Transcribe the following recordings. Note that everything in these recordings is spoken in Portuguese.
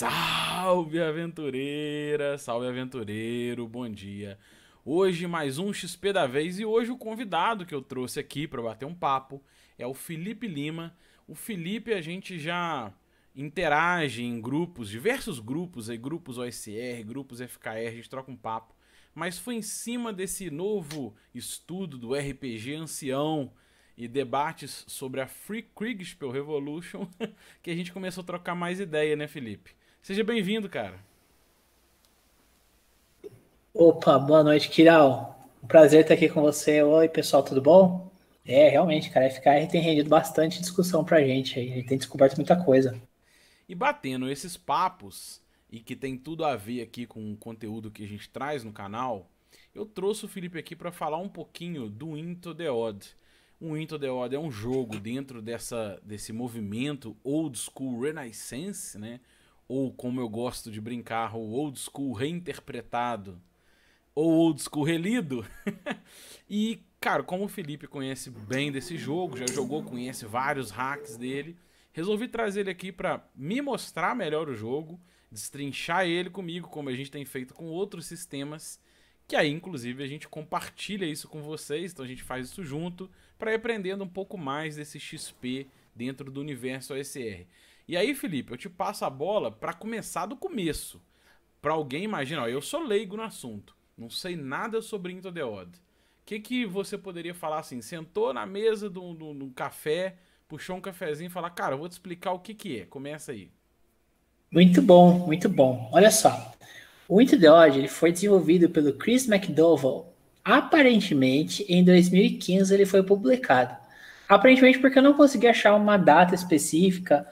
Salve aventureira, salve aventureiro, bom dia. Hoje mais um XP da vez e hoje o convidado que eu trouxe aqui para bater um papo é o Felipe Lima. O Felipe a gente já interage em grupos, diversos grupos, aí grupos OSR, grupos FKR, a gente troca um papo. Mas foi em cima desse novo estudo do RPG Ancião e debates sobre a Free Kriegspiel Revolution que a gente começou a trocar mais ideia, né, Felipe? Seja bem-vindo, cara. Opa, boa noite, Kiral. Um prazer estar aqui com você. Oi, pessoal, tudo bom? É, realmente, cara, a FKR tem rendido bastante discussão pra gente aí. A gente tem descoberto muita coisa. E batendo esses papos, e que tem tudo a ver aqui com o conteúdo que a gente traz no canal, eu trouxe o Felipe aqui para falar um pouquinho do Into the Odd. O Into the Odd é um jogo dentro dessa, desse movimento old school renaissance, né? ou como eu gosto de brincar, o old school reinterpretado, ou old school relido. e, cara, como o Felipe conhece bem desse jogo, já jogou, conhece vários hacks dele, resolvi trazer ele aqui para me mostrar melhor o jogo, destrinchar ele comigo, como a gente tem feito com outros sistemas, que aí inclusive a gente compartilha isso com vocês, então a gente faz isso junto para ir aprendendo um pouco mais desse XP dentro do universo OSR. E aí, Felipe, eu te passo a bola para começar do começo. Para alguém, imagina, ó, eu sou leigo no assunto, não sei nada sobre Into the Odd. O que, que você poderia falar assim? Sentou na mesa de um café, puxou um cafezinho e falar, cara, eu vou te explicar o que, que é. Começa aí. Muito bom, muito bom. Olha só, o Into the Odd ele foi desenvolvido pelo Chris McDowell. Aparentemente, em 2015 ele foi publicado. Aparentemente porque eu não consegui achar uma data específica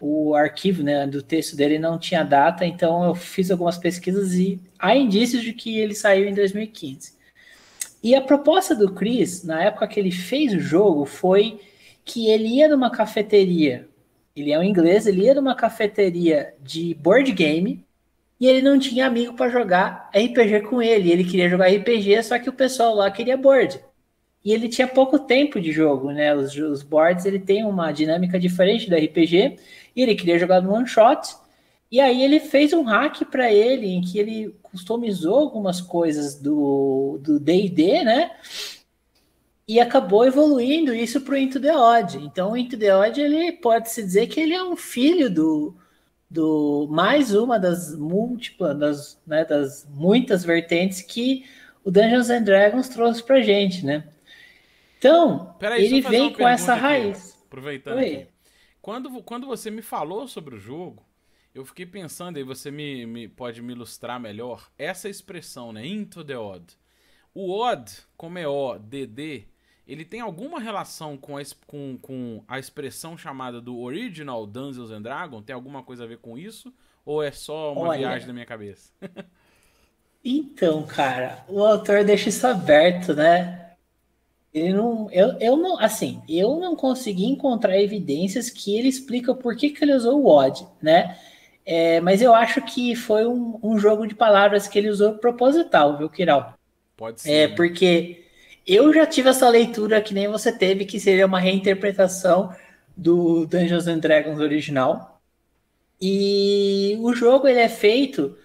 o arquivo né, do texto dele não tinha data, então eu fiz algumas pesquisas e há indícios de que ele saiu em 2015. E a proposta do Chris, na época que ele fez o jogo, foi que ele ia numa cafeteria, ele é um inglês, ele ia numa cafeteria de board game e ele não tinha amigo para jogar RPG com ele. Ele queria jogar RPG, só que o pessoal lá queria board e ele tinha pouco tempo de jogo, né? Os, os, boards ele tem uma dinâmica diferente do RPG e ele queria jogar no one shot. E aí ele fez um hack para ele em que ele customizou algumas coisas do do D&D, né? E acabou evoluindo isso para o Into the Odd. Então o Into the Odd ele pode se dizer que ele é um filho do do mais uma das múltiplas, das, né, das muitas vertentes que o Dungeons and Dragons trouxe pra gente, né? Então, Peraí, ele vem com essa aqui, raiz. Aproveitando. Aqui. Quando, quando você me falou sobre o jogo, eu fiquei pensando, e você me, me, pode me ilustrar melhor, essa expressão, né? Into the odd. O odd, como é O, D, D, ele tem alguma relação com a, com, com a expressão chamada do original Dungeons and Dragons? Tem alguma coisa a ver com isso? Ou é só uma Olha, viagem da minha cabeça? então, cara, o autor deixa isso aberto, né? Ele não, eu, eu não, assim, eu não consegui encontrar evidências que ele explica por que, que ele usou o odd, né? É, mas eu acho que foi um, um, jogo de palavras que ele usou proposital, viu, Kiral? Pode é, ser. É, né? porque eu já tive essa leitura que nem você teve, que seria uma reinterpretação do Dungeons and Dragons original. E o jogo ele é feito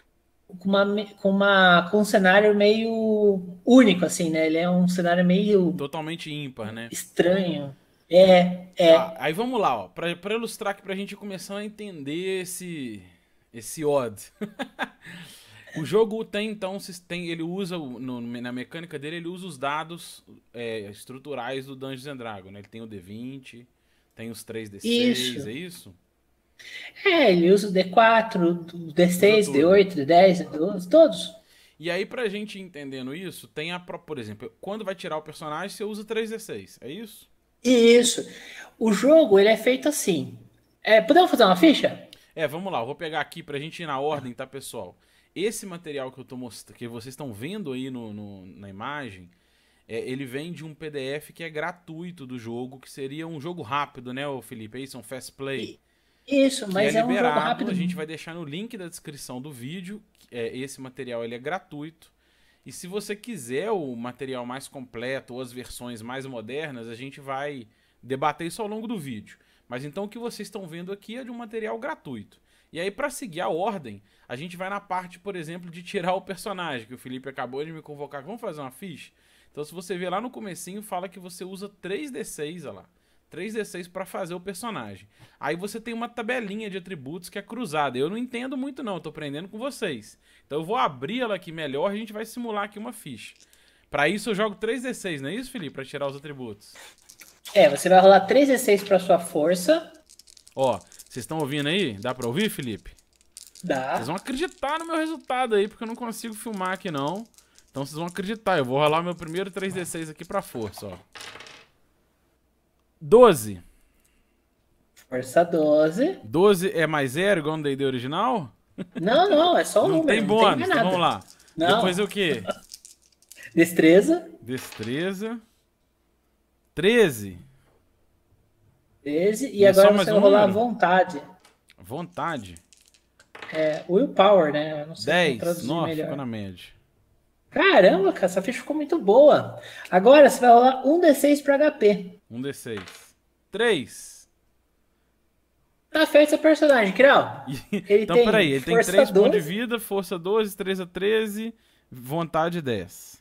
com, uma, com, uma, com um cenário meio único, assim, né? Ele é um cenário meio. Totalmente ímpar, né? Estranho. É, é. Ah, aí vamos lá, ó. Pra, ilustrar aqui, pra gente começar a entender esse. Esse odd. o jogo tem, então, tem, ele usa, no, na mecânica dele, ele usa os dados é, estruturais do Dungeons and Dragons, né? Ele tem o D20, tem os 3D6, isso. é isso? É, ele usa o D4, o D6, D8, D10, D12, todos. E aí, pra gente entendendo isso, tem a. Por exemplo, quando vai tirar o personagem, você usa 3D6, é isso? Isso. O jogo ele é feito assim. É, podemos fazer uma ficha? É, vamos lá, eu vou pegar aqui pra gente ir na ordem, tá, pessoal? Esse material que eu tô mostrando, que vocês estão vendo aí no, no na imagem, é, ele vem de um PDF que é gratuito do jogo, que seria um jogo rápido, né, Felipe? Aí são fast play. E... Isso, é mas é, é, um jogo rápido. A gente vai deixar no link da descrição do vídeo. É, esse material ele é gratuito. E se você quiser o material mais completo ou as versões mais modernas, a gente vai debater isso ao longo do vídeo. Mas então o que vocês estão vendo aqui é de um material gratuito. E aí, para seguir a ordem, a gente vai na parte, por exemplo, de tirar o personagem, que o Felipe acabou de me convocar. Vamos fazer uma ficha? Então, se você ver lá no comecinho, fala que você usa 3D6, olha lá. 3d6 para fazer o personagem. Aí você tem uma tabelinha de atributos que é cruzada. Eu não entendo muito não, tô aprendendo com vocês. Então eu vou abrir ela aqui melhor, a gente vai simular aqui uma ficha. Para isso eu jogo 3d6, não é isso, Felipe, para tirar os atributos? É, você vai rolar 3d6 para sua força. Ó, vocês estão ouvindo aí? Dá para ouvir, Felipe? Dá. Vocês vão acreditar no meu resultado aí, porque eu não consigo filmar aqui não. Então vocês vão acreditar. Eu vou rolar meu primeiro 3d6 aqui para força, ó. 12. Força 12. 12 é mais zero igual no D&D original? Não, não, é só um não número. Tem bônus, não tem então vamos lá. Não. Depois é o quê? Destreza. Destreza. 13. 13. E não agora você vai rolar número? vontade. Vontade? É, willpower, né? Eu não sei 10. Nossa, melhor. ficou na média. Caramba, cara, essa ficha ficou muito boa. Agora você vai rolar 1 D6 para HP. Um D6. Três. Tá feito seu personagem, Kirão. então, peraí, ele tem 3 pontos de vida, força 12, 3 a 13, vontade 10.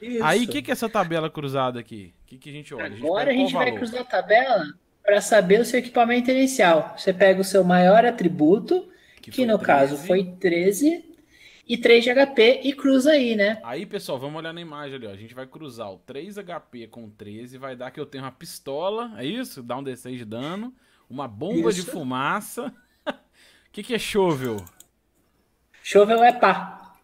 Isso. Aí, o que, que é essa tabela cruzada aqui? O que, que a gente olha? Agora a gente, a gente vai cruzar a tabela para saber o seu equipamento inicial. Você pega o seu maior atributo, que, que no 13. caso foi 13, e 3 de HP e cruza aí, né? Aí, pessoal, vamos olhar na imagem ali, ó. A gente vai cruzar o 3 HP com 13, vai dar que eu tenho uma pistola, é isso? Dá um D6 de dano, uma bomba isso. de fumaça. O que, que é chovel? Chovel é pá.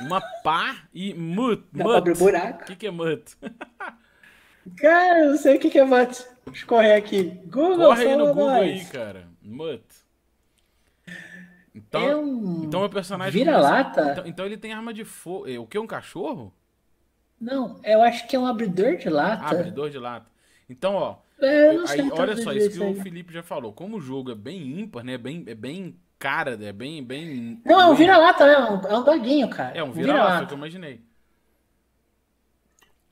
Uma pá e mut. mut. buraco. O que, que é mut? cara, eu não sei o que, que é mut. Deixa eu correr aqui. Google, Corre aí no Google aí, cara. Mut. Então, é um... então é personagem. Vira-lata? Então, então, ele tem arma de fogo. É, o que? Um cachorro? Não, eu acho que é um abridor de lata. Ah, abridor de lata. Então, ó. É, aí, olha só, isso que o Felipe já falou. Como o jogo é bem ímpar, né? Bem, é bem cara, é bem. bem Não, é um vira-lata, né? Um, é um doguinho, cara. É um vira-lata, vira que eu imaginei.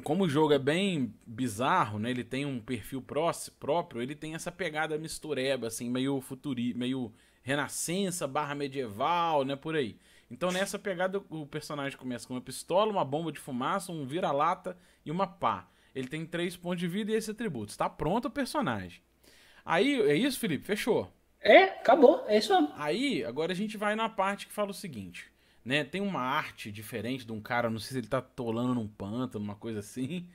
Como o jogo é bem bizarro, né? Ele tem um perfil próximo, próprio, ele tem essa pegada mistureba, assim, meio futuri, meio renascença barra medieval, né? Por aí. Então nessa pegada o personagem começa com uma pistola, uma bomba de fumaça, um vira-lata e uma pá. Ele tem três pontos de vida e esse atributo. Está pronto o personagem. Aí, é isso, Felipe? Fechou. É, acabou, é isso mesmo. Aí, agora a gente vai na parte que fala o seguinte, né? Tem uma arte diferente de um cara, não sei se ele tá tolando num pântano, uma coisa assim.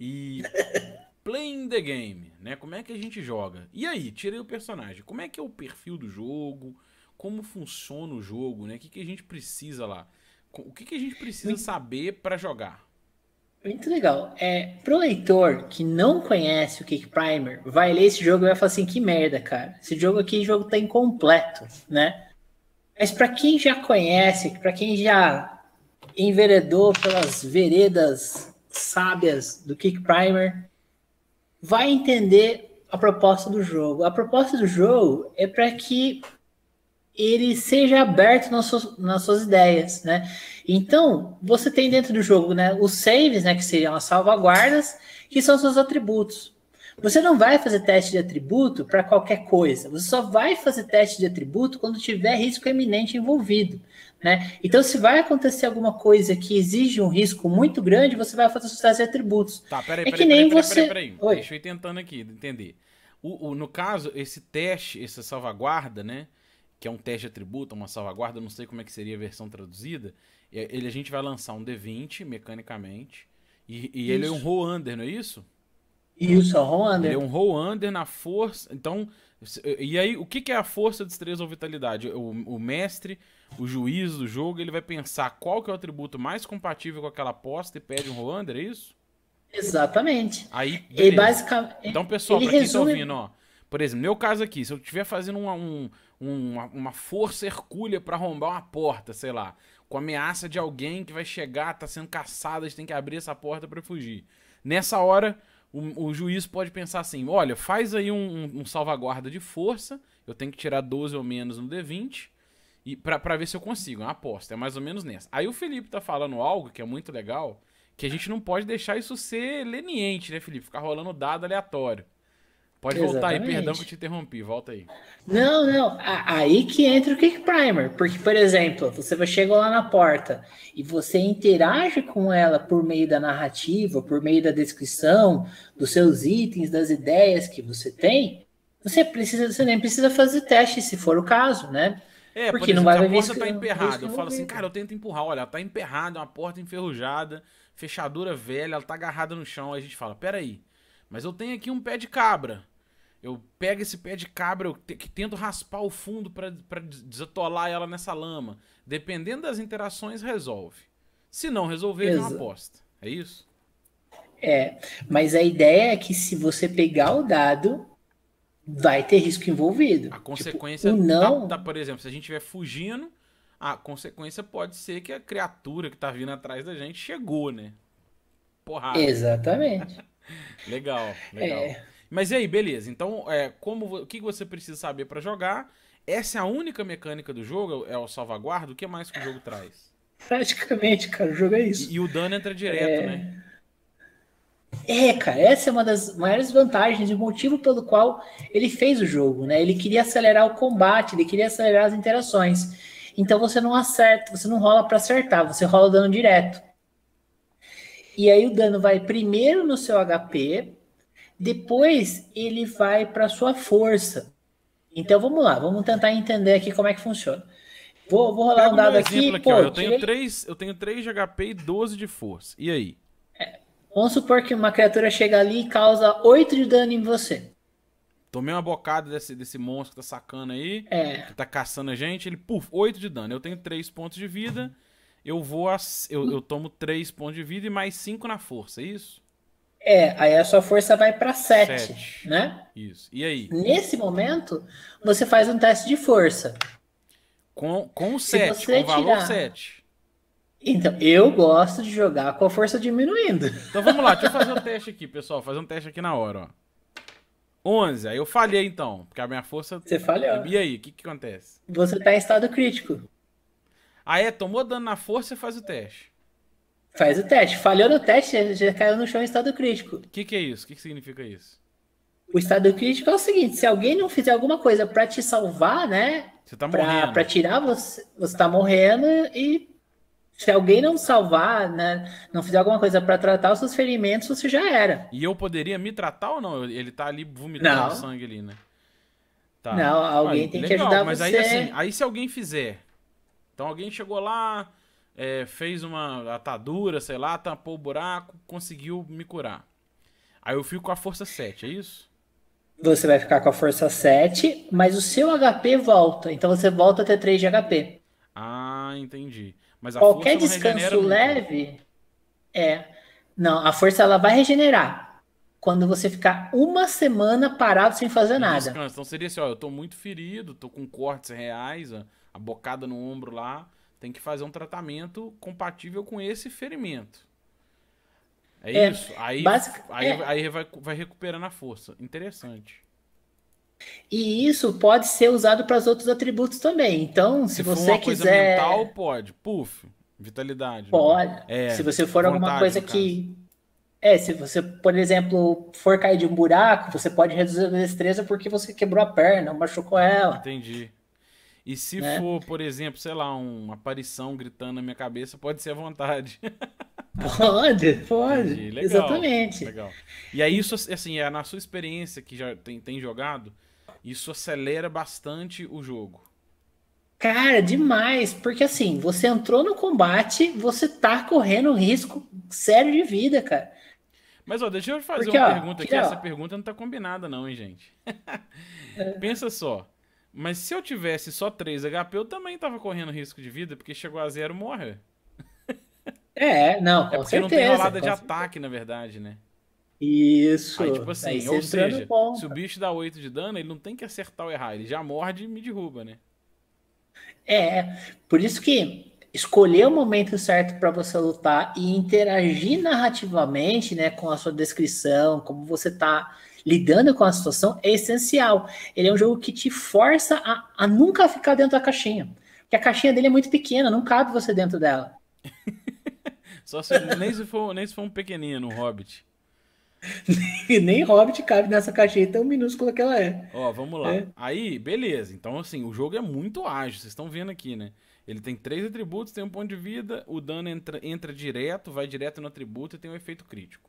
E Playing the game, né? Como é que a gente joga? E aí, tirei o personagem. Como é que é o perfil do jogo? Como funciona o jogo, né? O que, que a gente precisa lá? O que, que a gente precisa muito, saber para jogar? Muito legal. É, pro leitor que não conhece o Kick Primer, vai ler esse jogo e vai falar assim: que merda, cara. Esse jogo aqui, jogo tá incompleto, né? Mas para quem já conhece, para quem já enveredou pelas veredas sábias do Kick Primer, vai entender a proposta do jogo. A proposta do jogo é para que ele seja aberto nas suas, nas suas, ideias, né? Então, você tem dentro do jogo, né, os saves, né, que seriam as salvaguardas, que são seus atributos. Você não vai fazer teste de atributo para qualquer coisa. Você só vai fazer teste de atributo quando tiver risco iminente envolvido. Né? Então, se vai acontecer alguma coisa que exige um risco muito grande, você vai fazer os atributos. Tá, peraí, é peraí, que nem peraí, você... peraí, peraí. Deixa eu ir tentando aqui entender. O, o, no caso, esse teste, essa salvaguarda, né? Que é um teste de atributo, uma salvaguarda, não sei como é que seria a versão traduzida. Ele, a gente vai lançar um D20 mecanicamente. E, e ele é um roll under, não é isso? Isso, é um roll under. Ele é um roll under na força. Então, e aí, o que, que é a força, destreza ou vitalidade? O, o mestre o juiz do jogo, ele vai pensar qual que é o atributo mais compatível com aquela aposta e pede um Rolander, é isso? Exatamente. Aí, basicamente, então, pessoal, para quem tá resume... tá ouvindo, ó, por exemplo, meu caso aqui, se eu estiver fazendo uma, um, uma, uma, força hercúlea para arrombar uma porta, sei lá, com ameaça de alguém que vai chegar, tá sendo caçada, a gente tem que abrir essa porta para fugir. Nessa hora, o, o, juiz pode pensar assim: olha, faz aí um, um, um, salvaguarda de força, eu tenho que tirar 12 ou menos no D20. E para ver se eu consigo, é uma aposta, é mais ou menos nessa. Aí o Felipe tá falando algo que é muito legal, que a gente não pode deixar isso ser leniente, né, Felipe? Ficar rolando dado aleatório. Pode Exatamente. voltar aí, perdão que te interrompi, volta aí. Não, não, aí que entra o kick primer, porque, por exemplo, você chega lá na porta e você interage com ela por meio da narrativa, por meio da descrição, dos seus itens, das ideias que você tem, você precisa, você nem precisa fazer teste, se for o caso, né? É, porque por exemplo, não vai a porta tá emperrada. Eu falo assim, cara, eu tento empurrar. Olha, ela tá emperrada, uma porta enferrujada, fechadura velha, ela tá agarrada no chão. Aí a gente fala, peraí, mas eu tenho aqui um pé de cabra. Eu pego esse pé de cabra, eu te, tento raspar o fundo para desatolar ela nessa lama. Dependendo das interações, resolve. Se não resolver, Exato. é uma aposta. É isso? É, mas a ideia é que se você pegar o dado vai ter risco envolvido. A tipo, consequência, tipo, não... Tá, tá, por exemplo, se a gente estiver fugindo, a consequência pode ser que a criatura que tá vindo atrás da gente chegou, né? Porrada. Exatamente. legal, legal. É... Mas e aí, beleza. Então, é, como, o que você precisa saber para jogar? Essa é a única mecânica do jogo? É o salvaguarda? O que mais que o jogo traz? Praticamente, cara, o jogo é isso. E, e o dano entra direto, é... né? É, cara, essa é uma das maiores vantagens e o motivo pelo qual ele fez o jogo, né? Ele queria acelerar o combate, ele queria acelerar as interações. Então você não acerta, você não rola para acertar, você rola o dano direto. E aí o dano vai primeiro no seu HP, depois ele vai para sua força. Então vamos lá, vamos tentar entender aqui como é que funciona. Vou, vou rolar um dado aqui. aqui pô, eu, tirei... tenho 3, eu tenho 3 de HP e 12 de força. E aí? Vamos supor que uma criatura chega ali e causa 8 de dano em você. Tomei uma bocada desse, desse monstro que tá sacando aí. É. Que tá caçando a gente. Ele, puf, 8 de dano. Eu tenho 3 pontos de vida. Eu vou. A, eu, eu tomo 3 pontos de vida e mais 5 na força, é isso? É, aí a sua força vai para 7, né? Isso. E aí? Nesse momento, você faz um teste de força. Com, com 7, com o valor 7. Então, eu gosto de jogar com a força diminuindo. Então vamos lá, deixa eu fazer um teste aqui, pessoal. Fazer um teste aqui na hora, ó. 11, aí eu falhei então, porque a minha força. Você falhou. E aí, o que, que acontece? Você tá em estado crítico. Ah, é? Tomou dano na força e faz o teste. Faz o teste. Falhou no teste, já caiu no chão em estado crítico. O que, que é isso? O que, que significa isso? O estado crítico é o seguinte: se alguém não fizer alguma coisa para te salvar, né? Você tá pra, morrendo. Pra tirar você, você tá morrendo e se alguém não salvar, né, não fizer alguma coisa para tratar os seus ferimentos, você já era. E eu poderia me tratar ou não? Ele tá ali vomitando não. sangue ali, né? Tá. Não, alguém tem legal, que ajudar mas você. Aí, assim, aí se alguém fizer. Então alguém chegou lá, é, fez uma atadura, sei lá, tampou o buraco, conseguiu me curar. Aí eu fico com a força 7, é isso? Você vai ficar com a força 7, mas o seu HP volta. Então você volta até 3 de HP. Ah, entendi. Mas a Qualquer força descanso né? leve muito. é. Não, a força ela vai regenerar. Quando você ficar uma semana parado sem fazer nada. Descanso. Então seria assim, ó, eu tô muito ferido, tô com cortes reais, a bocada no ombro lá, tem que fazer um tratamento compatível com esse ferimento. É, é isso. Aí, basic... aí, é. aí vai, vai recuperando a força. Interessante. E isso pode ser usado para os outros atributos também. Então, se, se você for uma quiser. Coisa mental, pode. Puf, vitalidade. Né? Pode. Né? É, se você for vontade, alguma coisa que. É, se você, por exemplo, for cair de um buraco, você pode reduzir a destreza porque você quebrou a perna, machucou ela. Entendi. E se né? for, por exemplo, sei lá, uma aparição gritando na minha cabeça, pode ser à vontade. Pode, pode. Legal, Exatamente. Legal. E aí, isso, assim, é na sua experiência que já tem, tem jogado, isso acelera bastante o jogo. Cara, demais, porque assim, você entrou no combate, você tá correndo risco sério de vida, cara. Mas ó, deixa eu fazer porque, uma ó, pergunta aqui, ó. essa pergunta não tá combinada não, hein, gente. é. Pensa só. Mas se eu tivesse só 3 HP, eu também tava correndo risco de vida, porque chegou a zero, morre. É, não, é com é porque certeza. não tem rolada de certeza. ataque, na verdade, né? Isso. Aí, tipo assim, aí ou seja, se o bicho dá 8 de dano, ele não tem que acertar ou errar. Ele já morde e me derruba, né? É. Por isso que escolher o momento certo para você lutar e interagir narrativamente, né, com a sua descrição, como você tá lidando com a situação é essencial. Ele é um jogo que te força a, a, nunca ficar dentro da caixinha. Porque a caixinha dele é muito pequena, não cabe você dentro dela. Só se, nem, se for, nem se for um pequenino, um hobbit. Nem Hobbit cabe nessa caixinha tão minúscula que ela é. Ó, vamos lá. É. Aí, beleza. Então, assim, o jogo é muito ágil, vocês estão vendo aqui, né? Ele tem três atributos, tem um ponto de vida, o dano entra, entra direto, vai direto no atributo e tem um efeito crítico.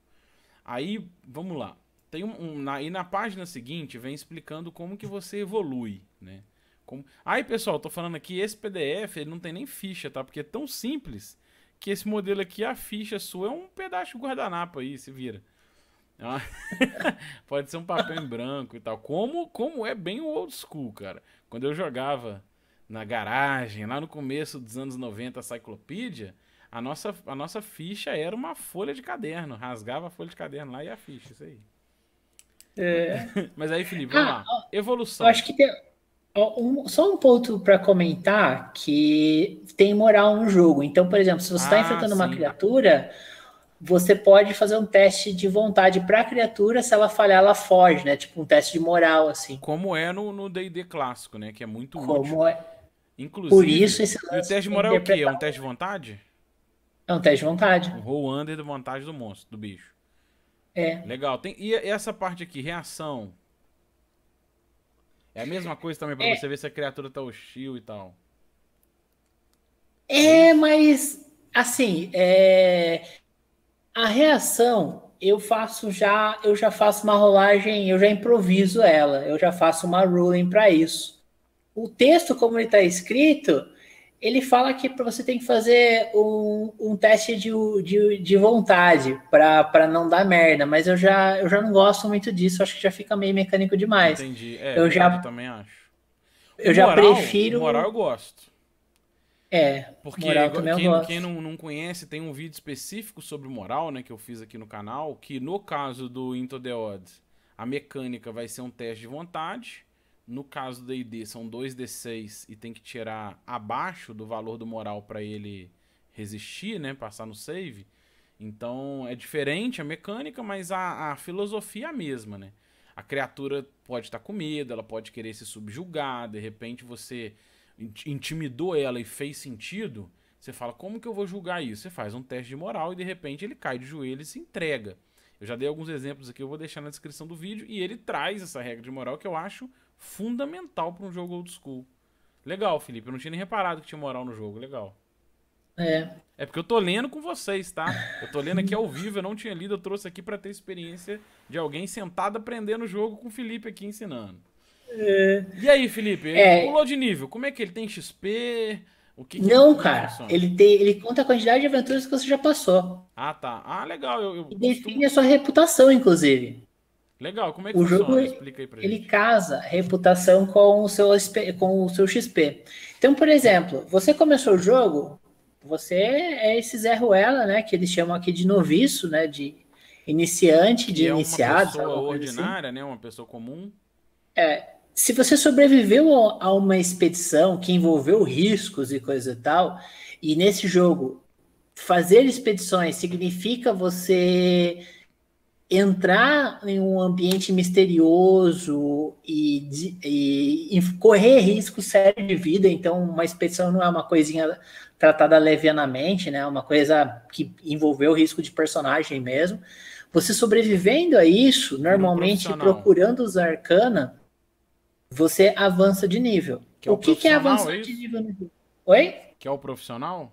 Aí, vamos lá. Tem um, um na, e na página seguinte vem explicando como que você evolui, né? Como... Aí, pessoal, tô falando aqui, esse PDF, ele não tem nem ficha, tá? Porque é tão simples que esse modelo aqui, a ficha sua é um pedaço de guardanapo aí, se vira. Pode ser um papel em branco e tal. Como, como é bem o old school, cara. Quando eu jogava na garagem, lá no começo dos anos 90, a Cyclopedia, a nossa, a nossa ficha era uma folha de caderno. Rasgava a folha de caderno lá e a ficha, isso aí. É... Mas aí, Felipe, vamos ah, lá. Evolução. Eu acho que tem. Um, só um ponto para comentar que tem moral no jogo. Então, por exemplo, se você está ah, enfrentando sim. uma criatura, você pode fazer um teste de vontade para a criatura, se ela falhar, ela foge, né? Tipo um teste de moral, assim. Como é no D&D clássico, né? Que é muito Como útil. É... Inclusive, Por isso esse e o teste de moral é o quê? É um teste de vontade? É um teste de vontade. Um roll under de vontade do monstro, do bicho. É. Legal. Tem... E essa parte aqui, reação? É a mesma coisa também para é. você ver se a criatura tá hostil e tal. É, mas assim, é a reação, eu faço já, eu já faço uma rolagem, eu já improviso ela, eu já faço uma ruling para isso. O texto, como ele está escrito, ele fala que você tem que fazer um, um teste de, de, de vontade para não dar merda, mas eu já, eu já não gosto muito disso, acho que já fica meio mecânico demais. Entendi, é, eu, já, eu também acho. O eu moral, já prefiro. Moral eu gosto. É, porque moral quem, eu gosto. quem não, não conhece, tem um vídeo específico sobre moral, né, que eu fiz aqui no canal, que no caso do Into the Odds, a mecânica vai ser um teste de vontade. No caso do ID, são 2d6 e tem que tirar abaixo do valor do moral para ele resistir, né, passar no save. Então, é diferente a mecânica, mas a, a filosofia é a mesma, né? A criatura pode estar tá com medo, ela pode querer se subjugar, de repente você intimidou ela e fez sentido, você fala, como que eu vou julgar isso? Você faz um teste de moral e de repente ele cai de joelho e se entrega. Eu já dei alguns exemplos aqui, eu vou deixar na descrição do vídeo, e ele traz essa regra de moral que eu acho fundamental para um jogo old school. Legal, Felipe, eu não tinha nem reparado que tinha moral no jogo, legal. É. É porque eu tô lendo com vocês, tá? Eu tô lendo aqui ao vivo, eu não tinha lido, eu trouxe aqui para ter experiência de alguém sentado aprendendo o jogo com o Felipe aqui ensinando. É. E aí, Felipe? Ele é... pulou de nível. Como é que ele tem XP? O que, que não, cara. Ele, tem, ele conta a quantidade de aventuras que você já passou. Ah, tá. Ah, legal. Eu, eu... E define a sua reputação, inclusive. Legal. Como é que o jogo Explica aí pra ele gente. casa reputação com o seu com o seu XP. Então, por exemplo, você começou o jogo, você é esse Zé Ruela, né? Que eles chamam aqui de noviço, né? De iniciante, de é iniciado. Uma pessoa assim. ordinária, assim. né? Uma pessoa comum. É, se você sobreviveu a uma expedição que envolveu riscos e coisa e tal, e nesse jogo fazer expedições significa você entrar em um ambiente misterioso e, e, e correr riscos sérios de vida. Então, uma expedição não é uma coisinha tratada levianamente, né? É uma coisa que envolveu risco de personagem mesmo. Você sobrevivendo a isso, normalmente procurando os arcana, você avança de nível. Que é o, o que, que, é avançar é isso? de nível no jogo? Oi? Que é o profissional?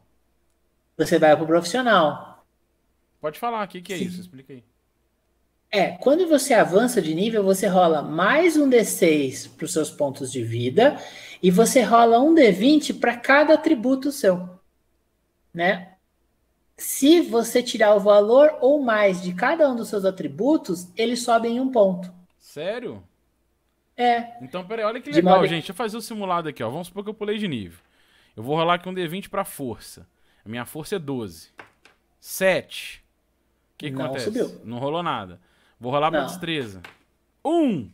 Você vai pro profissional. Pode falar, o que, que é Sim. isso? Explica aí. É, quando você avança de nível, você rola mais um D6 para os seus pontos de vida e você rola um D20 para cada atributo seu, né? Se você tirar o valor ou mais de cada um dos seus atributos, ele sobe em um ponto. Sério? É. Então, peraí, olha que legal, de gente. Deixa eu fazer o simulado aqui, ó. Vamos supor que eu pulei de nível. Eu vou rolar aqui um D20 pra força. A minha força é 12. 7. O que, que não, acontece? Subiu. Não rolou nada. Vou rolar pra destreza. 1.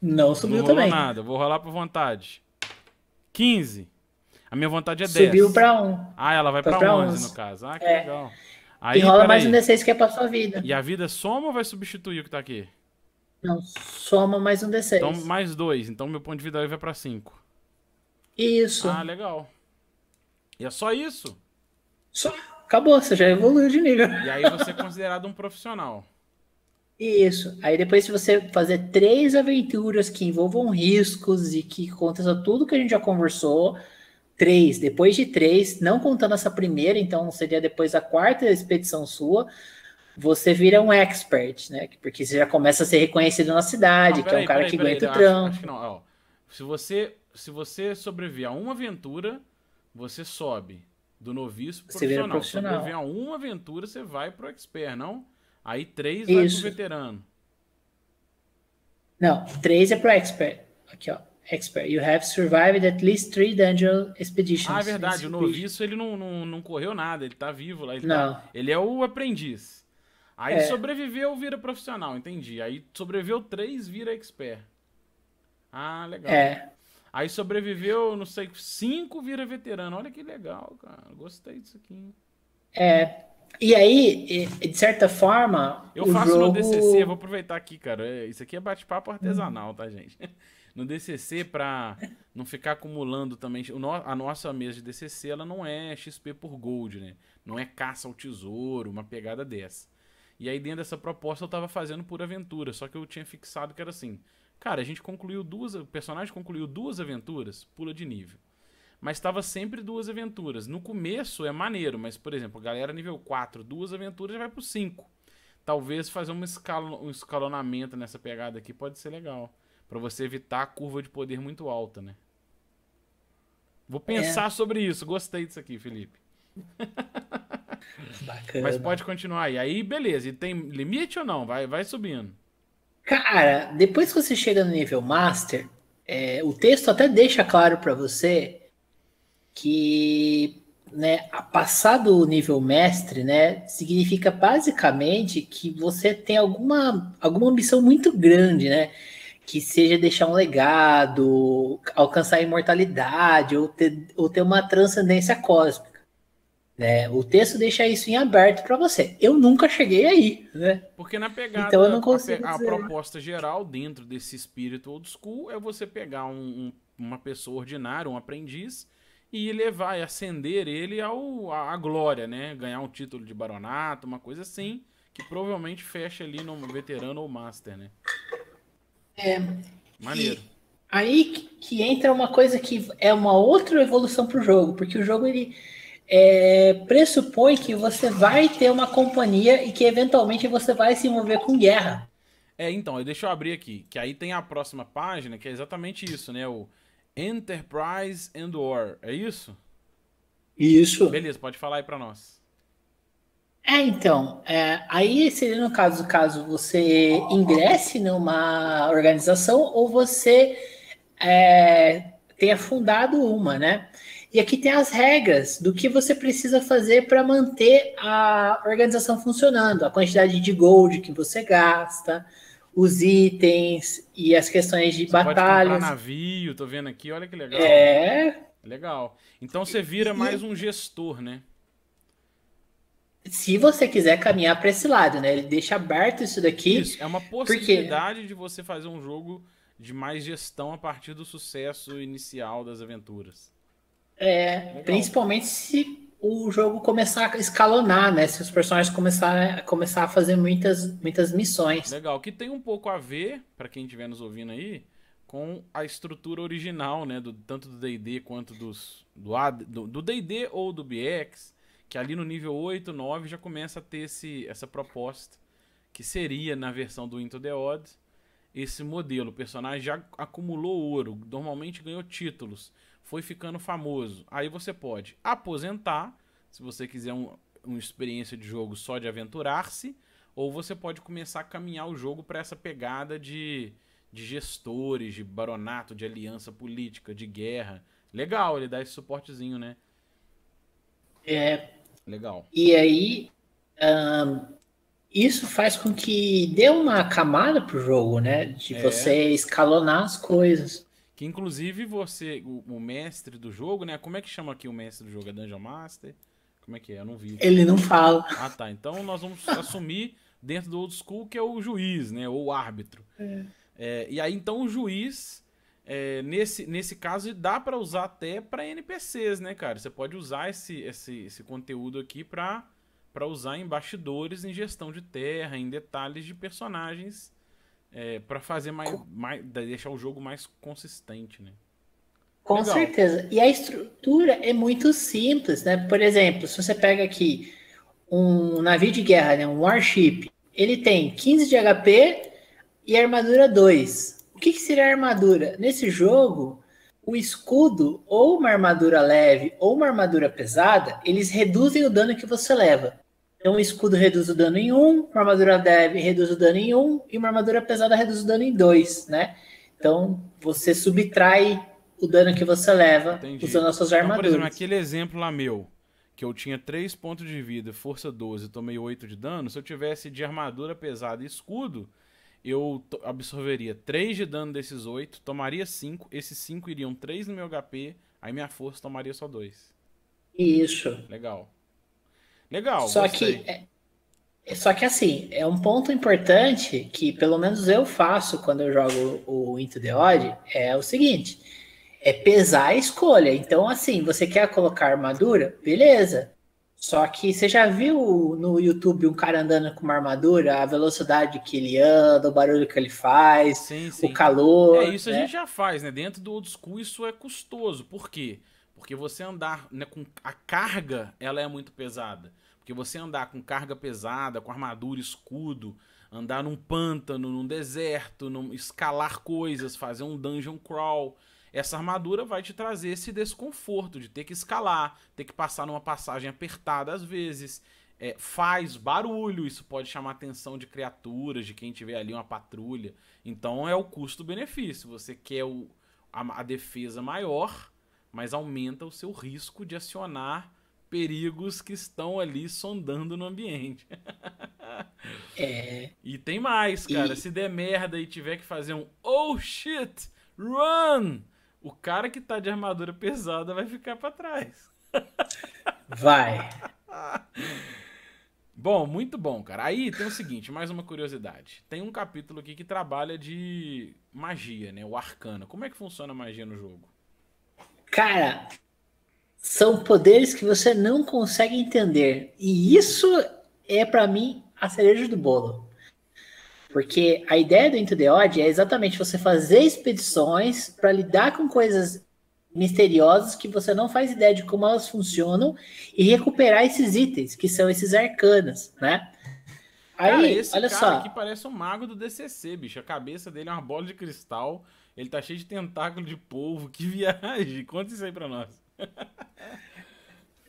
Não subiu não também. Não rolou nada. Vou rolar pra vontade. 15. A minha vontade é 10. Subiu pra 1. Ah, ela vai pra, pra 11, 11, no caso. Ah, que é. legal. Aí, e rola mais aí. um D6 que é pra sua vida. E a vida soma ou vai substituir o que tá aqui? Não, soma mais um D6. Então, mais dois. Então, meu ponto de vida vai pra cinco. Isso. Ah, legal. E é só isso? Só. Acabou, você já evoluiu de nível. E aí você é considerado um profissional. Isso. Aí depois, se você fazer três aventuras que envolvam riscos e que aconteça tudo que a gente já conversou, três, depois de três, não contando essa primeira, então seria depois a quarta expedição sua, você vira um expert, né? Porque você já começa a ser reconhecido na cidade, ah, que é um cara que aguenta aí, o trampo. Acho, acho que não. Ó, se, você, se você sobreviver a uma aventura, você sobe do noviço pro o profissional. profissional. Se sobreviver a uma aventura, você vai pro expert, não? Aí três Isso. vai pro veterano. Não, três é pro expert. Aqui, ó. Expert, you have survived at least three dungeon expeditions. Ah, é verdade. O noviço ele não, não, não correu nada, ele tá vivo lá. Ele, tá não. Tá, ele é o aprendiz. Aí é. sobreviveu, vira profissional, entendi. Aí sobreviveu três, vira expert. Ah, legal. É. Aí sobreviveu, não sei, cinco, vira veterano. Olha que legal, cara. Gostei disso aqui. É. E aí, de certa forma. Eu faço jogo... no DCC, vou aproveitar aqui, cara. É, isso aqui é bate-papo artesanal, tá, gente? No DCC, pra não ficar acumulando também. A nossa mesa de DCC, ela não é XP por gold, né? Não é caça ao tesouro, uma pegada dessa. E aí dentro dessa proposta eu tava fazendo por aventura, só que eu tinha fixado que era assim. Cara, a gente concluiu duas, o personagem concluiu duas aventuras, pula de nível. Mas tava sempre duas aventuras. No começo é maneiro, mas por exemplo, galera nível 4, duas aventuras já vai pro 5. Talvez fazer um, um escalonamento nessa pegada aqui pode ser legal, para você evitar a curva de poder muito alta, né? Vou é. pensar é. sobre isso. Gostei disso aqui, Felipe. Bacana. Mas pode continuar e Aí, beleza. E tem limite ou não? Vai, vai subindo. Cara, depois que você chega no nível Master, é, o texto até deixa claro para você que né, passar do nível mestre, né, significa basicamente que você tem alguma, alguma ambição muito grande, né, que seja deixar um legado, alcançar a imortalidade ou ter, ou ter uma transcendência cósmica. Né? O texto deixa isso em aberto para você. Eu nunca cheguei aí, né? Porque na pegada, então eu não consigo a, a proposta geral dentro desse espírito old school é você pegar um, um, uma pessoa ordinária, um aprendiz, e levar e ascender ele ao, à, glória, né? Ganhar um título de baronato, uma coisa assim, que provavelmente fecha ali no veterano ou master, né? É. Maneiro. E aí que entra uma coisa que é uma outra evolução pro jogo, porque o jogo ele é, pressupõe que você vai ter uma companhia e que eventualmente você vai se envolver com guerra. É, então, deixa eu abrir aqui, que aí tem a próxima página, que é exatamente isso, né? O Enterprise and War, é isso? Isso. Beleza, pode falar aí para nós. É, então, é, aí seria no caso, caso você ingresse numa organização ou você é, tenha fundado uma, né? E aqui tem as regras do que você precisa fazer para manter a organização funcionando, a quantidade de gold que você gasta, os itens e as questões de você batalhas. Pode navio, tô vendo aqui, olha que legal. É. Legal. Então você vira mais um gestor, né? Se você quiser caminhar para esse lado, né? Ele deixa aberto isso daqui. Isso, é uma possibilidade porque... de você fazer um jogo de mais gestão a partir do sucesso inicial das aventuras. É, Legal. principalmente se o jogo começar a escalonar, né? Se os personagens começarem a começar a fazer muitas, muitas missões. Legal, que tem um pouco a ver, para quem estiver nos ouvindo aí, com a estrutura original, né? Do, tanto do DD quanto dos. Do DD ou do BX, que ali no nível 8, 9 já começa a ter esse, essa proposta. Que seria, na versão do Into the Odds, esse modelo. O personagem já acumulou ouro, normalmente ganhou títulos foi ficando famoso. Aí você pode aposentar, se você quiser um, uma experiência de jogo só de aventurar-se, ou você pode começar a caminhar o jogo para essa pegada de, de gestores, de baronato, de aliança política, de guerra. Legal, ele dá esse suportezinho, né? É. Legal. E aí, um, isso faz com que dê uma camada pro jogo, né? De é. você escalonar as coisas. Que inclusive você, o, o, mestre do jogo, né? Como é que chama aqui o mestre do jogo? É Dungeon Master? Como é que é? Eu não vi. Ele não fala. Ah, tá. Então nós vamos assumir dentro do old school que é o juiz, né? Ou o árbitro. É. É, e aí então o juiz, é, nesse, nesse caso, dá para usar até para NPCs, né, cara? Você pode usar esse, esse, esse conteúdo aqui para usar em bastidores, em gestão de terra, em detalhes de personagens é, para fazer mais, mais. deixar o jogo mais consistente, né? Com Legal. certeza. E a estrutura é muito simples, né? Por exemplo, se você pega aqui um navio de guerra, né? um warship, ele tem 15 de HP e armadura 2. O que, que seria armadura? Nesse jogo, o escudo, ou uma armadura leve ou uma armadura pesada, eles reduzem o dano que você leva um escudo reduz o dano em 1, um, uma armadura deve reduz o dano em 1 um, e uma armadura pesada reduz o dano em 2, né? Então você subtrai o dano que você leva Entendi. usando as suas armaduras. Então, por exemplo, aquele exemplo lá meu, que eu tinha 3 pontos de vida, força 12, tomei 8 de dano, se eu tivesse de armadura pesada e escudo, eu absorveria 3 de dano desses 8, tomaria 5, esses 5 iriam 3 no meu HP, aí minha força tomaria só 2. Isso. Legal. Legal. Só gostei. que. É, é, só que assim, é um ponto importante que pelo menos eu faço quando eu jogo o Into the Odd, é o seguinte, é pesar a escolha. Então assim, você quer colocar armadura? Beleza. Só que você já viu no YouTube um cara andando com uma armadura, a velocidade que ele anda, o barulho que ele faz, sim, sim. o calor. É, isso né? a gente já faz, né? Dentro do old school isso é custoso. Por quê? Porque você andar né, com a carga, ela é muito pesada. Porque você andar com carga pesada, com armadura, escudo, andar num pântano, num deserto, num, escalar coisas, fazer um dungeon crawl, essa armadura vai te trazer esse desconforto de ter que escalar, ter que passar numa passagem apertada às vezes. É, faz barulho, isso pode chamar a atenção de criaturas, de quem tiver ali uma patrulha. Então é o custo-benefício. Você quer o, a, a defesa maior, mas aumenta o seu risco de acionar perigos que estão ali sondando no ambiente. é. E tem mais, cara. E... Se der merda e tiver que fazer um oh shit, run! O cara que tá de armadura pesada vai ficar para trás. Vai. Bom, muito bom, cara. Aí tem o seguinte, mais uma curiosidade. Tem um capítulo aqui que trabalha de magia, né? O arcana. Como é que funciona a magia no jogo? Cara, são poderes que você não consegue entender. E isso é, para mim, a cereja do bolo. Porque a ideia do Into the Odd é exatamente você fazer expedições para lidar com coisas misteriosas que você não faz ideia de como elas funcionam e recuperar esses itens, que são esses arcanas, né? Cara, Aí, esse olha cara só. aqui parece um mago do DCC, bicho. A cabeça dele é uma bola de cristal. Ele tá cheio de tentáculo de polvo. Que viagem! Conta isso aí pra nós.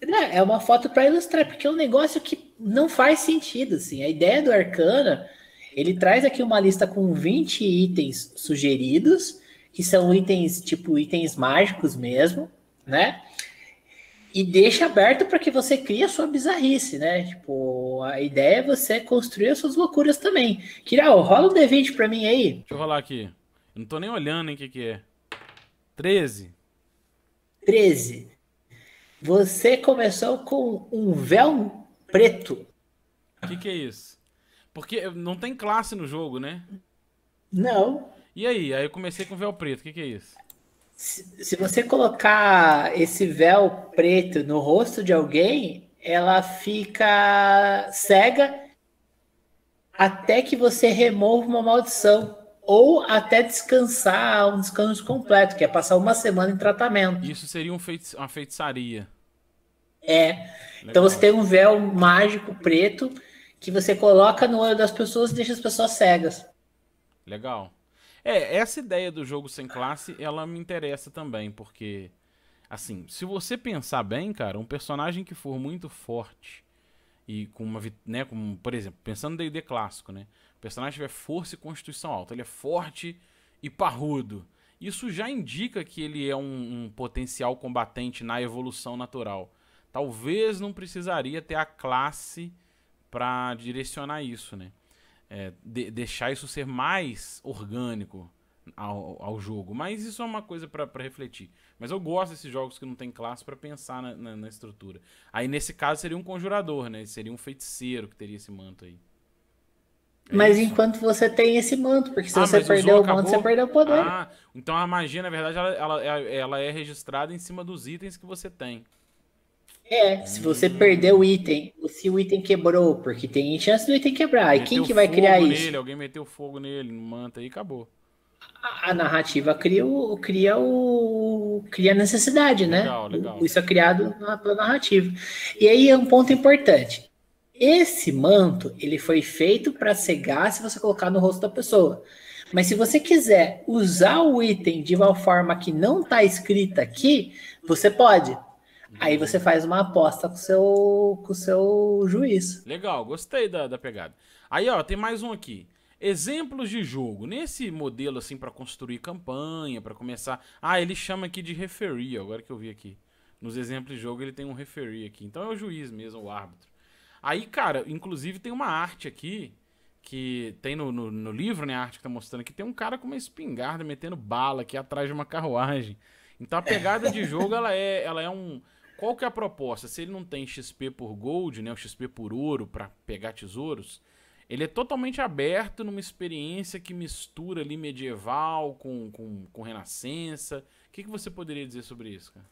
Não, né, é uma foto para ilustrar, porque é um negócio que não faz sentido, assim. A ideia do Arcana, ele traz aqui uma lista com 20 itens sugeridos, que são itens, tipo, itens mágicos mesmo, né? E deixa aberto para que você crie a sua bizarrice, né? Tipo, a ideia é você construir as suas loucuras também. Kiral, rola um D20 para mim aí. Deixa eu rolar aqui. Eu não tô nem olhando em que que é. 13. 13. Você começou com um véu preto. O que, que é isso? Porque não tem classe no jogo, né? Não. E aí? Aí eu comecei com véu preto. O que, que é isso? Se, se você colocar esse véu preto no rosto de alguém, ela fica cega até que você remova uma maldição ou até descansar um descanso completo, que é passar uma semana em tratamento. Isso seria um feiti uma feitiçaria. É. Então, Legal. Então você tem um véu mágico preto que você coloca no olho das pessoas e deixa as pessoas cegas. Legal. É, essa ideia do jogo sem classe, ela me interessa também, porque assim, se você pensar bem, cara, um personagem que for muito forte e com uma, né, como, por exemplo, pensando no D&D clássico, né? personagem tiver força e constituição alta, ele é forte e parrudo. Isso já indica que ele é um, um potencial combatente na evolução natural. Talvez não precisaria ter a classe para direcionar isso, né? É, de, deixar isso ser mais orgânico ao, ao, jogo. Mas isso é uma coisa para refletir. Mas eu gosto desses jogos que não tem classe para pensar na, na, na estrutura. Aí nesse caso seria um conjurador, né? Seria um feiticeiro que teria esse manto aí. É mas isso. enquanto você tem esse manto, porque se ah, você perdeu o, o manto, você perdeu o poder. Ah, então a magia, na verdade, ela, ela, é, ela, é registrada em cima dos itens que você tem. É, se você hum. perdeu o item, se o item quebrou, porque tem chance do item quebrar. Meteu e quem que vai criar nele, isso? Alguém meteu fogo nele, no manto aí, acabou. A, a narrativa cria o, cria o cria a necessidade, né? legal, né? Legal. Isso é criado na, pela narrativa. E aí é um ponto importante. Esse manto, ele foi feito para cegar se você colocar no rosto da pessoa. Mas se você quiser usar o item de uma forma que não está escrita aqui, você pode. Aí você uhum. faz uma aposta com seu, o com seu juiz. Legal, gostei da, da pegada. Aí, ó, tem mais um aqui. Exemplos de jogo. Nesse modelo, assim, para construir campanha, para começar... Ah, ele chama aqui de referee, agora que eu vi aqui. Nos exemplos de jogo ele tem um referee aqui. Então é o juiz mesmo, o árbitro. Aí, cara, inclusive tem uma arte aqui que tem no, no, no, livro, né, a arte que tá mostrando aqui, tem um cara com uma espingarda metendo bala aqui atrás de uma carruagem. Então a pegada de jogo, ela é, ela é um... Qual que é a proposta? Se ele não tem XP por gold, né, o XP por ouro para pegar tesouros, ele é totalmente aberto numa experiência que mistura ali medieval com, com, com renascença. O que, que você poderia dizer sobre isso, cara?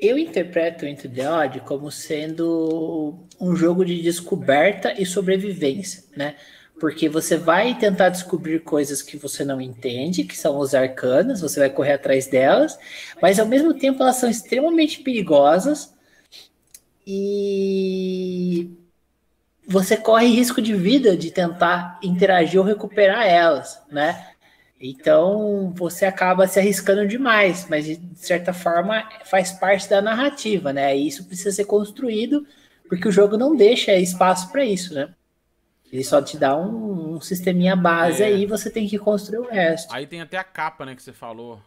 Eu interpreto o Into the Odd como sendo um jogo de descoberta e sobrevivência, né? Porque você vai tentar descobrir coisas que você não entende, que são os arcanas, você vai correr atrás delas, mas ao mesmo tempo elas são extremamente perigosas e você corre risco de vida de tentar interagir ou recuperar elas, né? Então você acaba se arriscando demais, mas de certa forma faz parte da narrativa, né? E isso precisa ser construído porque o jogo não deixa espaço para isso, né? Ele só te dá um, um sisteminha base é. aí e você tem que construir o resto. Aí tem até a capa, né, que você falou.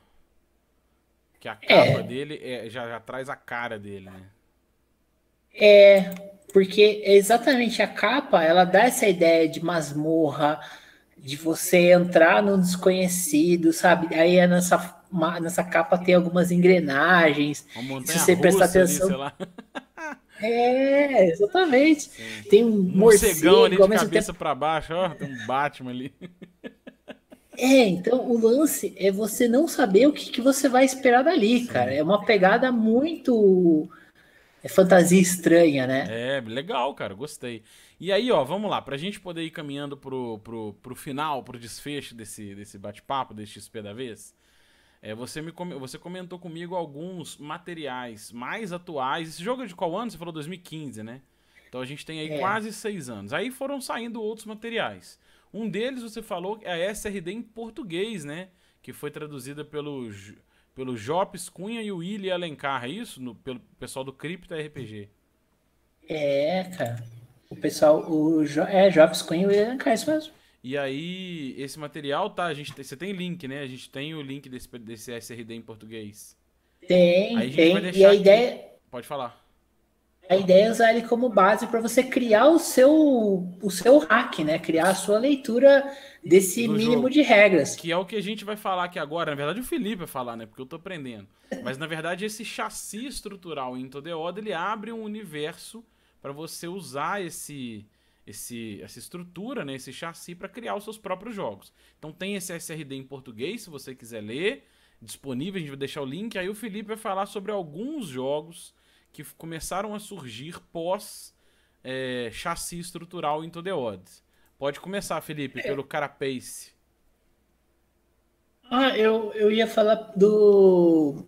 Que a é. capa é. dele é, já, já traz a cara dele, né? É, porque é exatamente a capa, ela dá essa ideia de masmorra, de você entrar no desconhecido, sabe? Aí é nessa, nessa capa tem algumas engrenagens. Se você prestar atenção. Ali, é, exatamente. Sim. Tem um, um morcegão ali de cabeça tempo... para baixo, ó, tem um Batman ali. É, então o lance é você não saber o que, que você vai esperar dali, Sim. cara. É uma pegada muito é fantasia estranha, né? É, legal, cara, gostei. E aí, ó, vamos lá, pra gente poder ir caminhando pro, pro, pro final, pro desfecho desse, desse bate-papo, desse XP da vez, é, você, me, você comentou comigo alguns materiais mais atuais. Esse jogo é de qual ano? Você falou 2015, né? Então a gente tem aí é. quase seis anos. Aí foram saindo outros materiais. Um deles, você falou, é a SRD em português, né? Que foi traduzida pelo, pelo Jopes Cunha e o Willi Alencar, é isso? No, pelo pessoal do Crypto RPG. É, cara. O pessoal, o é Jovens Cunha e Ancais mesmo. E aí, esse material, tá? A gente você tem link, né? A gente tem o link desse, desse SRD em português. Tem, tem. E a aqui. ideia. Pode falar. A ideia é usar ele como base para você criar o seu, o seu hack, né? Criar a sua leitura desse Do mínimo jogo. de regras. Que é o que a gente vai falar aqui agora. Na verdade, o Felipe vai falar, né? Porque eu tô aprendendo. Mas, na verdade, esse chassi estrutural em Todeoda, ele abre um universo para você usar esse, esse, essa estrutura, né, esse chassi para criar os seus próprios jogos. Então tem esse SRD em português, se você quiser ler, disponível, a gente vai deixar o link. Aí o Felipe vai falar sobre alguns jogos que começaram a surgir pós é, chassi estrutural em To The Odds. Pode começar, Felipe, é. pelo Carapace. Ah, eu, eu ia falar do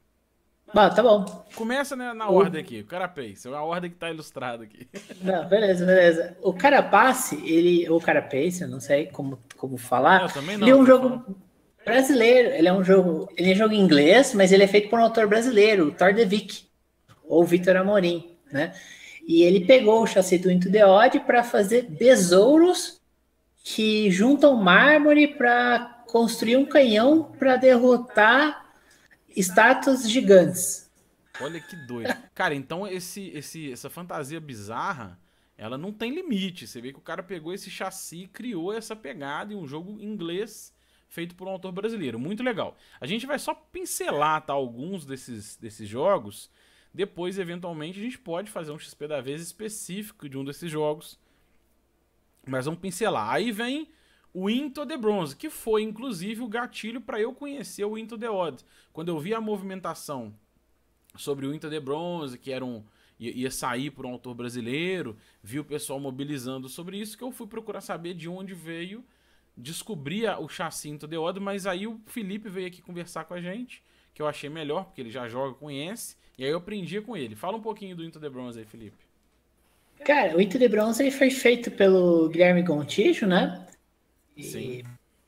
ah, tá bom. Começa né, na o... ordem aqui, o carapace. É a ordem que tá ilustrada aqui. Não, beleza, beleza. O carapace, ele. Ou carapace, eu não sei como, como falar. Eu também não. Ele é um jogo falando. brasileiro. Ele é um jogo. Ele é um jogo inglês, mas ele é feito por um autor brasileiro, o Tordevic, ou Vitor Amorim, né? E ele pegou o chassi do Into the Odd para fazer besouros que juntam mármore para construir um canhão para derrotar Status gigantes. Olha que doido. Cara, então esse, esse, essa fantasia bizarra, ela não tem limite. Você vê que o cara pegou esse chassi, criou essa pegada em um jogo inglês feito por um autor brasileiro. Muito legal. A gente vai só pincelar tá, alguns desses, desses jogos. Depois, eventualmente, a gente pode fazer um XP da vez específico de um desses jogos. Mas vamos pincelar. Aí vem o Into the Bronze, que foi inclusive o gatilho para eu conhecer o Into the Odd. Quando eu vi a movimentação sobre o Into the Bronze, que era um ia sair por um autor brasileiro, vi o pessoal mobilizando sobre isso, que eu fui procurar saber de onde veio, descobri o chassi Into the Odd, mas aí o Felipe veio aqui conversar com a gente, que eu achei melhor, porque ele já joga, conhece, e aí eu aprendi com ele. Fala um pouquinho do Into the Bronze aí, Felipe. Cara, o Into the Bronze ele foi feito pelo Guilherme Gontijo, né? Sim.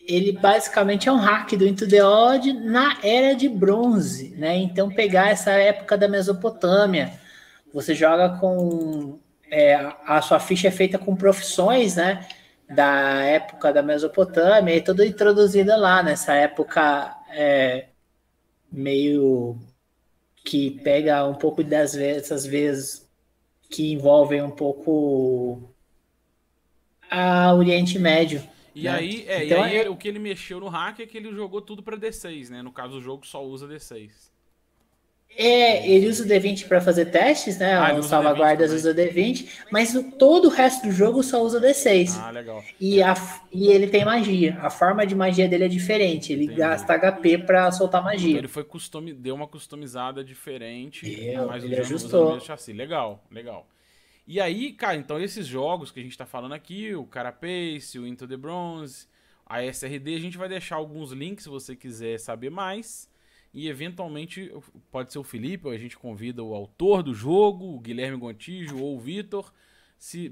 Ele basicamente é um hack do Into the Odd na era de bronze, né? Então pegar essa época da Mesopotâmia, você joga com é, a sua ficha é feita com profissões, né? Da época da Mesopotâmia e é toda introduzida lá nessa época é, meio que pega um pouco das vezes, vezes que envolvem um pouco a Oriente Médio. E né? aí, é, então, e aí é... o que ele mexeu no hack é que ele jogou tudo para D6, né? No caso, o jogo só usa D6. É, ele usa o D20 para fazer testes, né? Ah, os salvaguardas usa D20, mas o, todo o resto do jogo só usa D6. Ah, legal. E, a, e ele tem magia. A forma de magia dele é diferente. Ele Entendi. gasta HP para soltar magia. Então ele foi custom, deu uma customizada diferente, eu, mas ele o jogo ajustou. usa o mesmo chassi. Legal, legal. E aí, cara, então esses jogos que a gente tá falando aqui, o Carapace, o Into the Bronze, a SRD, a gente vai deixar alguns links se você quiser saber mais. E eventualmente pode ser o Felipe, ou a gente convida o autor do jogo, o Guilherme Gontijo ou o Vitor,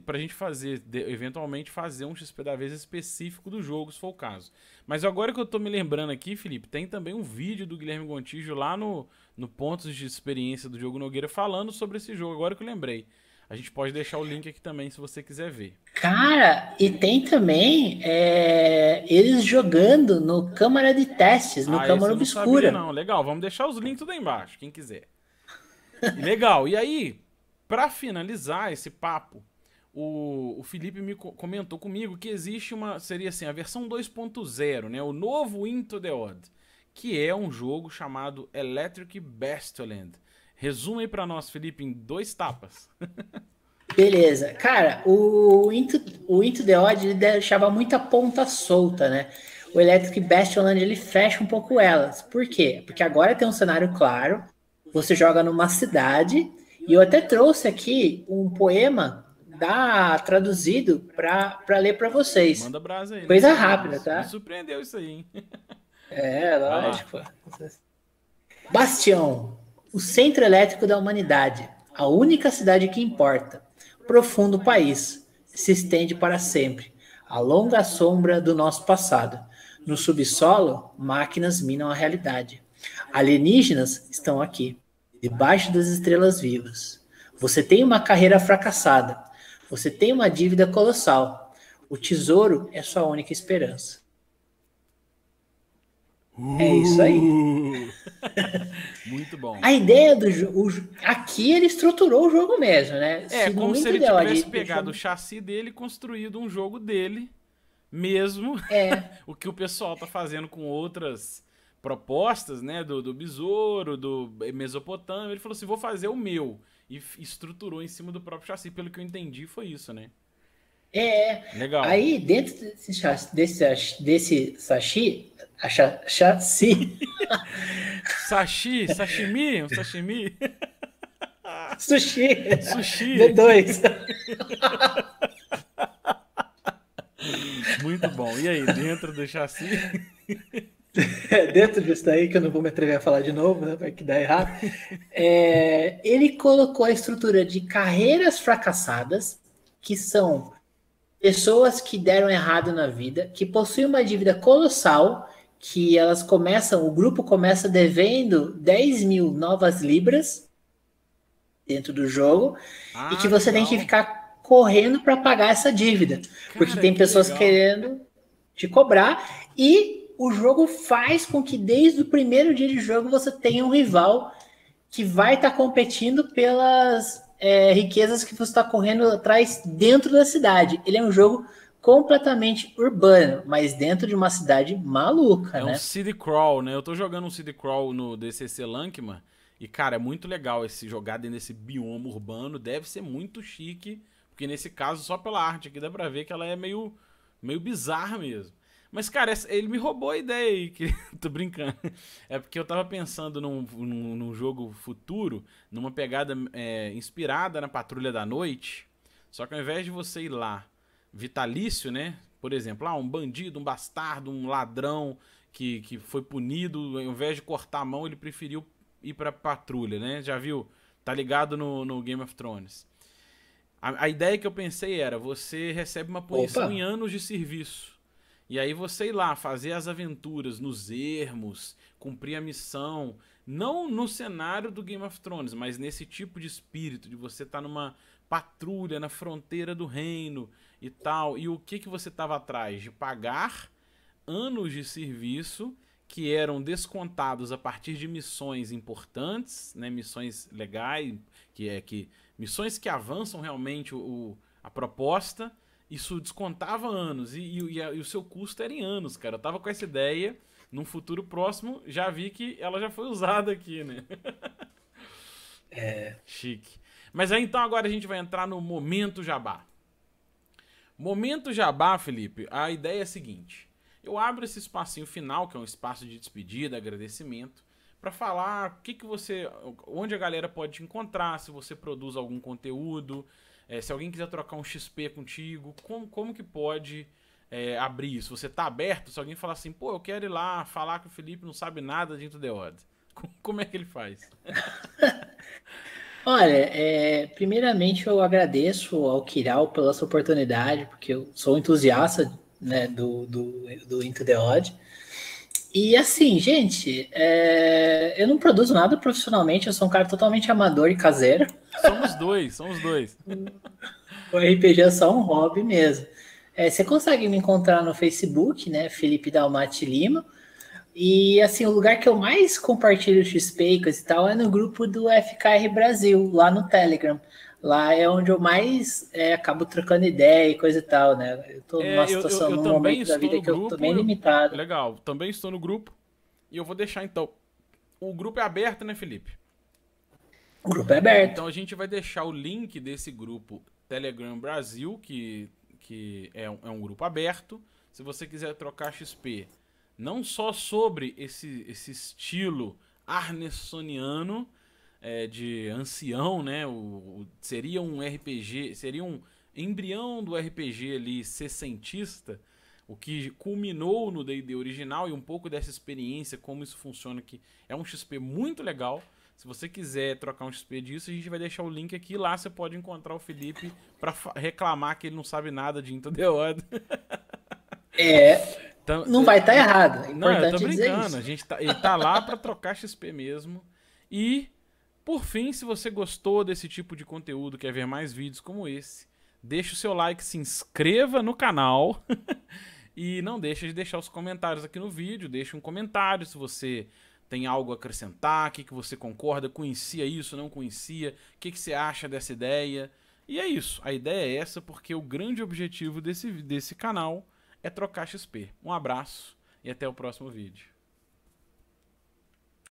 pra gente fazer, de, eventualmente fazer um XP da vez específico do jogo, se for o caso. Mas agora que eu tô me lembrando aqui, Felipe, tem também um vídeo do Guilherme Gontijo lá no, no Pontos de Experiência do Jogo Nogueira falando sobre esse jogo, agora que eu lembrei. A gente pode deixar o link aqui também se você quiser ver. Cara, e tem também é, eles jogando no Câmara de Testes, no ah, Câmara Obscura. Não, não, legal, vamos deixar os links tudo aí embaixo, quem quiser. legal, e aí, para finalizar esse papo, o, o Felipe me comentou comigo que existe uma, seria assim, a versão 2.0, né, o novo Into the Odd, que é um jogo chamado Electric Bastland Resume aí para nós, Felipe, em dois tapas. Beleza. Cara, o Into, o Into the Odd ele deixava muita ponta solta, né? O Electric Bastion ele fecha um pouco elas. Por quê? Porque agora tem um cenário claro, você joga numa cidade, e eu até trouxe aqui um poema da traduzido para ler para vocês. Manda brasa aí. Né? Coisa rápida, tá? Me surpreendeu isso aí, hein? É, lógico. Ah. Bastião, o centro elétrico da humanidade, a única cidade que importa, profundo país, se estende para sempre, a longa sombra do nosso passado. No subsolo, máquinas minam a realidade. Alienígenas estão aqui, debaixo das estrelas vivas. Você tem uma carreira fracassada, você tem uma dívida colossal. O tesouro é sua única esperança. É isso aí. Uh. Muito bom. A ideia do jogo. Aqui ele estruturou o jogo mesmo, né? É, como se ele tivesse ali, pegado o chassi dele e construído um jogo dele mesmo. É. o que o pessoal tá fazendo com outras propostas, né? Do, do Besouro, do Mesopotâmia. Ele falou assim: vou fazer o meu. E estruturou em cima do próprio chassi. Pelo que eu entendi, foi isso, né? É, é. Legal. Aí, dentro desse, desse, desse sashi, Chachi. Sashi, sashimi, um sashimi. Sushi. Sushi. de 2 Muito bom. E aí, dentro do chassi? dentro disso daí, que eu não vou me atrever a falar de novo, né? Vai que dá errado. É, ele colocou a estrutura de carreiras fracassadas, que são pessoas que deram errado na vida, que possuem uma dívida colossal, que elas começam, o grupo começa devendo 10 mil novas libras dentro do jogo, ah, e que você legal. tem que ficar correndo para pagar essa dívida, Cara, porque tem pessoas querendo te cobrar, e o jogo faz com que desde o primeiro dia de jogo você tenha um rival que vai estar tá competindo pelas é, riquezas que você está correndo atrás dentro da cidade. Ele é um jogo completamente urbano, mas dentro de uma cidade maluca, é né? É um city crawl, né? Eu tô jogando um city crawl no DCC Lankman e, cara, é muito legal esse jogar dentro desse bioma urbano. Deve ser muito chique, porque nesse caso, só pela arte aqui dá pra ver que ela é meio, meio bizarra mesmo. Mas, cara, essa, ele me roubou a ideia aí, que tô brincando. É porque eu tava pensando num, num, num jogo futuro, numa pegada é, inspirada na Patrulha da Noite. Só que ao invés de você ir lá, vitalício, né? Por exemplo, ah, um bandido, um bastardo, um ladrão que, que foi punido, ao invés de cortar a mão, ele preferiu ir pra patrulha, né? Já viu? Tá ligado no, no Game of Thrones. A, a, ideia que eu pensei era: você recebe uma punição Opa. em anos de serviço. E aí você ir lá fazer as aventuras nos ermos, cumprir a missão, não no cenário do Game of Thrones, mas nesse tipo de espírito de você estar tá numa patrulha na fronteira do reino e tal. E o que que você estava atrás de pagar anos de serviço que eram descontados a partir de missões importantes, né, missões legais, que é que missões que avançam realmente o, a proposta isso descontava anos e, e, e, o seu custo era em anos, cara. Eu tava com essa ideia, num futuro próximo, já vi que ela já foi usada aqui, né? é. Chique. Mas aí então agora a gente vai entrar no momento jabá. Momento jabá, Felipe, a ideia é a seguinte. Eu abro esse espacinho final, que é um espaço de despedida, agradecimento, para falar o que, que você, onde a galera pode te encontrar, se você produz algum conteúdo, é, se alguém quiser trocar um XP contigo, como, como que pode é, abrir isso? Você tá aberto? Se alguém falar assim, pô, eu quero ir lá falar que o Felipe não sabe nada dentro The Odds, como é que ele faz? Olha, é, primeiramente eu agradeço ao Kiral pela sua oportunidade, porque eu sou entusiasta né, do, do, do Into the Odd. E assim, gente, é, eu não produzo nada profissionalmente, eu sou um cara totalmente amador e caseiro. Somos dois, somos dois. O RPG é só um hobby mesmo. É, você consegue me encontrar no Facebook, né? Felipe Dalmati Lima. E assim, o lugar que eu mais compartilho XP e tal é no grupo do FKR Brasil, lá no Telegram. Lá é onde eu mais é, acabo trocando ideia e coisa e tal, né? Eu tô é, numa situação, eu, eu, eu num momento da vida que grupo, eu tô bem limitado. Legal, também estou no grupo. E eu vou deixar então. O grupo é aberto, né, Felipe? O grupo é aberto. Então a gente vai deixar o link desse grupo Telegram Brasil, que, que é, um, é um grupo aberto. Se você quiser trocar XP, não só sobre esse, esse estilo arnessoniano é, de ancião, né? O, o, seria um RPG, seria um embrião do RPG ali sessentista, o que culminou no D&D original e um pouco dessa experiência, como isso funciona, que é um XP muito legal. Se você quiser trocar um XP disso, a gente vai deixar o link aqui. Lá você pode encontrar o Felipe para reclamar que ele não sabe nada de Into the Wild. É. Então, não vai estar tá errado. É não, eu tô brincando. A gente tá, ele tá lá para trocar XP mesmo. E, por fim, se você gostou desse tipo de conteúdo, quer ver mais vídeos como esse, deixa o seu like, se inscreva no canal. e não deixa de deixar os comentários aqui no vídeo. Deixa um comentário se você tem algo a acrescentar, o que, que você concorda, conhecia isso, não conhecia, o que, que você acha dessa ideia. E é isso, a ideia é essa, porque o grande objetivo desse, desse canal é trocar XP. Um abraço e até o próximo vídeo.